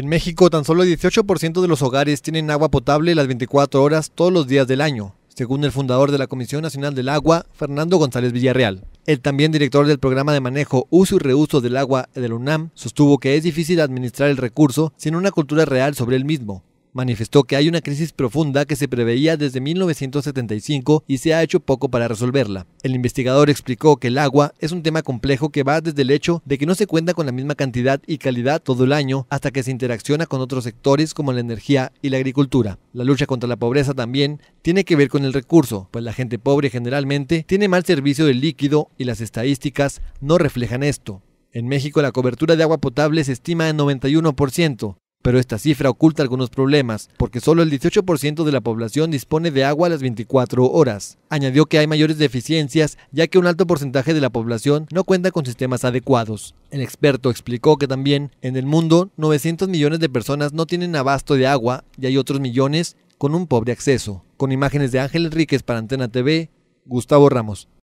En México, tan solo el 18% de los hogares tienen agua potable las 24 horas todos los días del año, según el fundador de la Comisión Nacional del Agua, Fernando González Villarreal. El también director del programa de manejo, uso y reuso del agua del UNAM sostuvo que es difícil administrar el recurso sin una cultura real sobre el mismo, manifestó que hay una crisis profunda que se preveía desde 1975 y se ha hecho poco para resolverla. El investigador explicó que el agua es un tema complejo que va desde el hecho de que no se cuenta con la misma cantidad y calidad todo el año hasta que se interacciona con otros sectores como la energía y la agricultura. La lucha contra la pobreza también tiene que ver con el recurso, pues la gente pobre generalmente tiene mal servicio del líquido y las estadísticas no reflejan esto. En México la cobertura de agua potable se estima en 91%, pero esta cifra oculta algunos problemas, porque solo el 18% de la población dispone de agua a las 24 horas. Añadió que hay mayores deficiencias, ya que un alto porcentaje de la población no cuenta con sistemas adecuados. El experto explicó que también, en el mundo, 900 millones de personas no tienen abasto de agua y hay otros millones con un pobre acceso. Con imágenes de Ángel Enríquez para Antena TV, Gustavo Ramos.